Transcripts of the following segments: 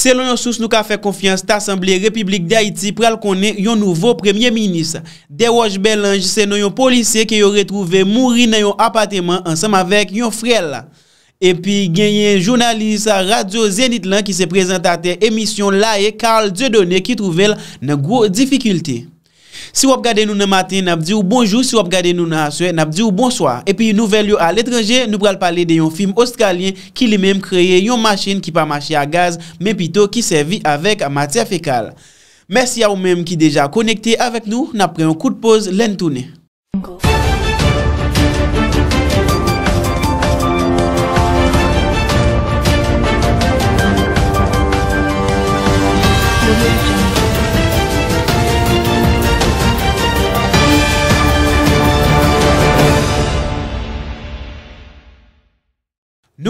Selon yon sous nou ka fè konfians t'Assemblée République d'Haïti pral konen yon nouvo premye minis. Derwaj Belange se nou yon polisye ke yon retrouve mouri nan yon apateman ansam avèk yon frel. Epi genyen jounalisa Radio Zenit lan ki se prezentate emisyon la e Karl Diodone ki trouvel nan gwo difikulte. Si vous regardez nous le matin, nous dit bonjour. Si vous regardez nous le soir, nous dit bonsoir. Et puis, nouvelle à l'étranger, nous allons parler d'un film australien qui lui-même créé une machine qui pas marché à gaz, mais plutôt qui servit avec matière fécale. Merci à vous-même qui déjà connecté avec nous. Nous pris un coup de pause,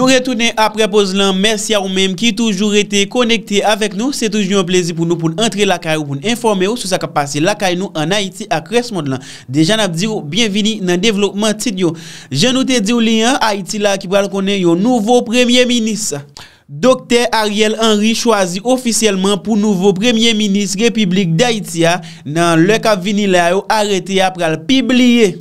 Nou retounen aprepoz lan, mersi a ou menm ki toujou rete konekte avek nou. Se toujou yon plezi pou nou pou nou entre lakay ou pou nou informe ou sou sa kapase lakay nou an Haiti ak resmon lan. Dejan ap diyo, bienvini nan devlopman tit yo. Je nou te diyo li an, Haiti la ki pral konen yo nouvo premye minis. Dokter Ariel Henry chwazi ofisyelman pou nouvo Premier Ministre Republik Daitia nan lèk avini la yo arete ap pral pibliye.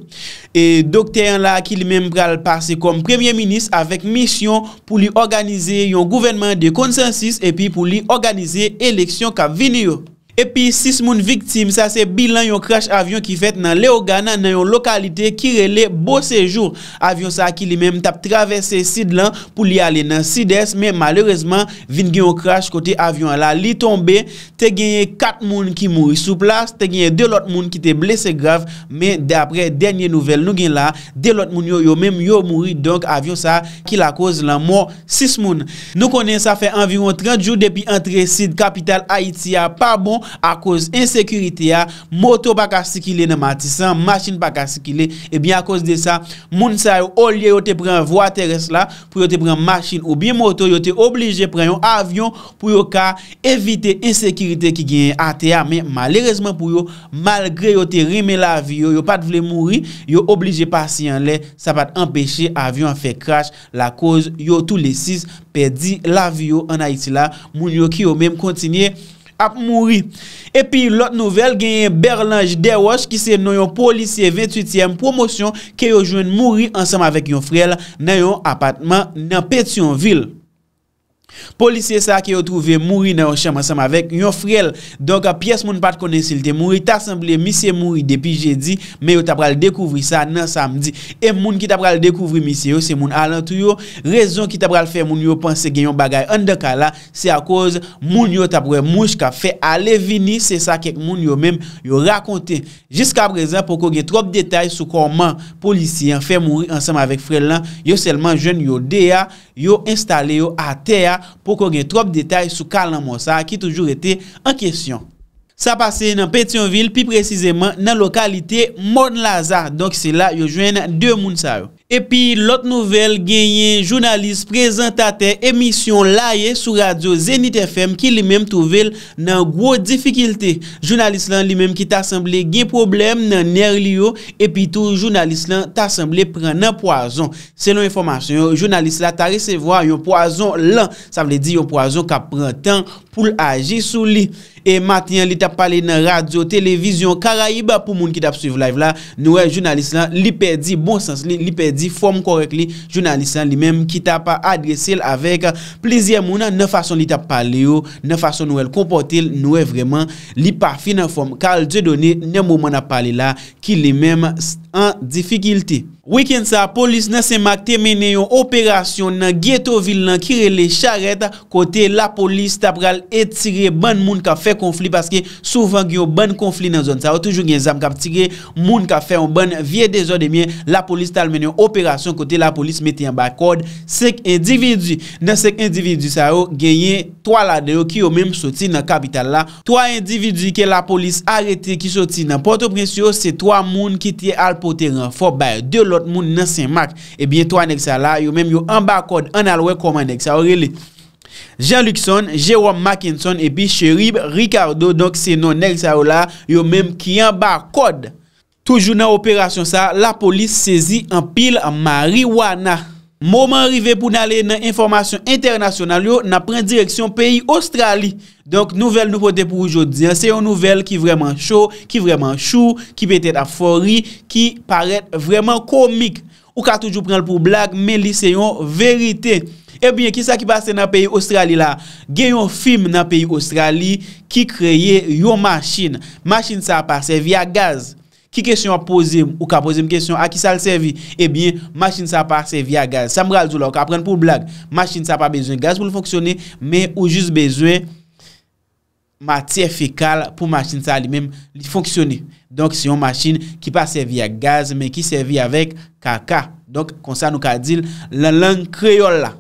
E dokter an la ki li men pral pase kom Premier Ministre avèk misyon pou li organize yon gouvernement de konsensis epi pou li organize eleksyon kap vini yo. Epi 6 moun viktim sa se bilan yon kras avyon ki fet nan leo gana nan yon lokalite ki rele bo sejou avyon sa ki li menm tap travese sid lan pou li ale nan sides. Men malerese man vin gen yon kras kote avyon la li tombe te genye 4 moun ki mouri sou plas te genye 2 lot moun ki te blese grav men de apre denye nouvel nou gen la 2 lot moun yo yo menm yo mouri donk avyon sa ki la koz lan moun 6 moun. A koz insekirite ya, moto pa ka sikile nan matisan, masin pa ka sikile, ebyen eh a koz de sa, moun sa yo olye yo te pren vo a teres la, pou yo te pren masin ou biye moto, yo te oblije pren yo avyon pou yo ka evite insekirite ki genye ante ya, men malerezman pou yo, malgre yo te rime la viyo, yo pat vle mouri, yo oblije pasi anle, sa pat empeshe avyon fe kras, la koz yo tou lesis pedi la viyo an a iti la, moun yo ki yo menm kontinye, ap mouri. E pi lot nouvel gen yon berlange derwaj ki se nou yon polisye 28e promosyon ke yo jwen mouri ansam avek yon frel nan yon apatman nan Petionville. Polisye sa ki yo trouve mouri nan yon chanm ansam avek yon frel Don ka piyes moun pat konensil te mouri Ta semble misye mouri depi je di Me yo tabral dekouvri sa nan samdi E moun ki tabral dekouvri misye yo se moun alantuyo Rezon ki tabral fe moun yo panse gen yon bagay an dekala Se a koz moun yo tabre mouch ka fe alevini Se sa kek moun yo men yo rakonte Jiska prezen poko ge trok detay sou koman Polisye yon fe mouri ansam avek frel lan Yo selman jen yo deya yo installe yo a teya pou kore trop detay sou kal nan monsa ki toujou ete an kesyon. Sa pase nan Petionville, pi precizeman nan lokalite Mounlaza, dok se la yo jwen 2 mounsa yo. Epi lot nouvel genyen jounalist prezentate emisyon la ye sou radio Zenit FM ki li menm touvel nan gwo difikilte. Jounalist lan li menm ki ta semble gen problem nan ner li yo epi tou jounalist lan ta semble pren nan poason. Selon informasyon, jounalist la ta resevwa yon poason lan. Sa vle di yon poason ka pren tan pou l'aje sou li. E matyen li tap pale nan radyo, televizyon, karayiba pou moun ki tap suive live la, noue jounalist la li perdi bon sens li, li perdi form korek li, jounalist la li menm ki tap adresil avek pleziye mounan, nan fason li tap pale yo, nan fason noue l kompote, noue vreman li pafine form. Kal de doni, nan mou moun ap pale la ki li menm... an difikilte. Wiken sa, polis nan se mak temene yo operasyon nan Gietovil nan kirele charet kote la polis tapral etire ban moun ka fe konflik paske souvan gyo ban konflik nan zon sa. Ou toujou gen zam kap tire moun ka fe an ban vie de zon demye la polis talmene yo operasyon kote la polis meti an bak kod sek individu nan sek individu sa ou genye toalade yo ki yo menm soti nan kapital la. Toa individu ke la polis arete ki soti nan pote prensyo se toa moun ki te alp pou teren fò baye. De lòt moun nan Saint-Marc. E eh biye to anek sa la. Yo mèm yo an bak kòd. An alwe kòman anek sa. Aureli. Jean-Luc son. Jérôme Mackinson. E biye Cherib Ricardo. Donk se non anek sa yo la. Yo mèm ki an bak kòd. Toujou nan operasyon sa. La polis sezi an pil mariwana. Mouman rive pou nan le nan informasyon internasyonal yo, nan pren direksyon peyi Australi. Donk nouvel nou pote pou oujodin, se yon nouvel ki vreman chou, ki vreman chou, ki petet afori, ki paret vreman komik. Ou ka toujou pren l pou blag, men li se yon verite. E eh bie, ki sa ki pase nan peyi Australi la? Gen yon film nan peyi Australi ki kreye yon masin. Masin sa a pase via gaz. Ki kesyon a pose ou ka pose m kesyon a ki sa l sevi? E bie, machin sa pa sevi a gaz. Sa m gra l zou la ou ka pren pou blag. Machin sa pa bezwen gaz pou l fonksyoni, me ou jis bezwen matye fekal pou machin sa li men fonksyoni. Donk si yon machin ki pa sevi a gaz, me ki sevi avek kaka. Donk konsan nou ka dil l lang kreyol la.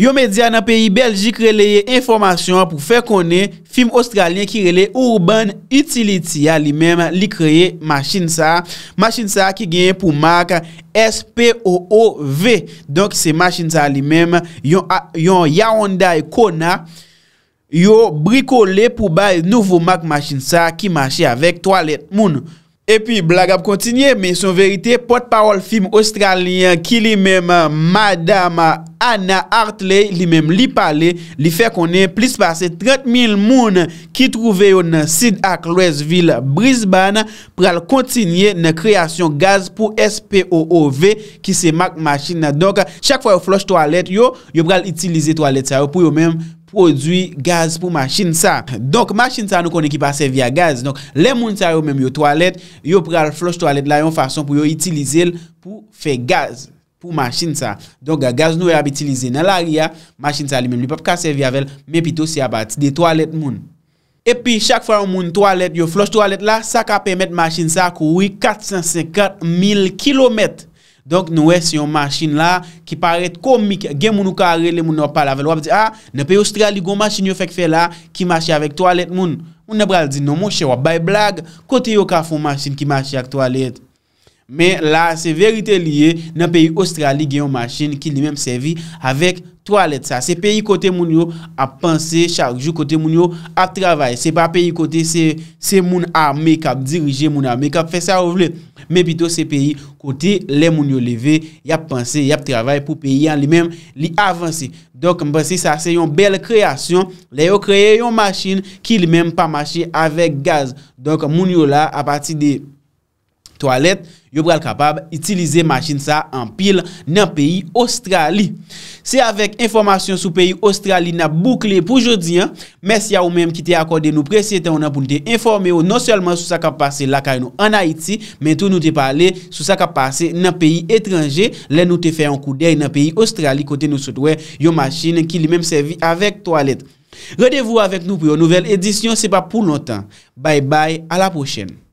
Yo medya nan peyi Beljik releye informasyon pou fe konen, film australyen ki releye Urban Utility a li men li kreye maschin sa, maschin sa ki genye pou mark SPOOV. Donk se maschin sa li men, yon yaonday kona, yo brikole pou bay nouvo mark maschin sa ki manche avek toilet moun. Epi blag ap kontinye, men son verite, potpawol film australyen ki li men Madame, Ana Hartley li mem li pale li fe konen plis pase 30 mil moun ki trove yo nan Sid Aklesville Brisbane pral kontinye nan kreasyon gaz pou S-P-O-O-V ki se mak machin nan. Donk chak fwa yo flosch toalet yo, yo pral itilize toalet sa yo pou yo menm prodwi gaz pou machin sa. Donk machin sa nou konen ki pase via gaz. Donk le moun sa yo menm yo toalet, yo pral flosch toalet la yon fason pou yo itilize l pou fe gaz. Pou masjin sa, donk gagaz euh, nou e ap itilize nan l aria, masjin sa li menm li pap kasevi avel, me pito se ap ati de toalet moun. Epi, chak fwa yon moun toalet, yon flos toalet la, sa ka pemet masjin sa koui 454 mil kilomet. Donk nou e se yon masjin la, ki paret komik, gen moun ou ka arele moun wap pale avel, wap di a, nepe yon straligo masjin yo fek fe la, ki masye avèk toalet moun. Un e bral di nou moun, che wap bay blag, kote yo ka foun masjin ki masye ak toalet. Men la se verite liye nan peyi Australi gen yon machin ki li menm servi avèk toalet sa. Se peyi kote moun yo ap pansè, chakjou kote moun yo ap travè. Se pa peyi kote se moun a make-up, dirije moun a make-up, fè sa ou vle. Men pito se peyi kote le moun yo leve, yap pansè, yap travè pou peyi yon li menm li avansè. Dok mpansè sa se yon bel kreasyon, le yo kreye yon machin ki li menm pa mache avèk gaz. Dok moun yo la apati de... Toalet, yo pral kapab itilize masjin sa an pil nan peyi Australi. Se avek informasyon sou peyi Australi nan boukle pou jodi, mes ya ou menm ki te akode nou presye ten ou nan pou te informe ou, non selman sou sa ka pase lakay nou an Haiti, men tou nou te pale sou sa ka pase nan peyi etranje, len nou te fey an koudey nan peyi Australi kote nou sotwe yo masjin ki li menm servi avek toilet. Redevou avek nou pou yo nouvel edisyon, se pa pou lontan. Bay bay, ala pochene.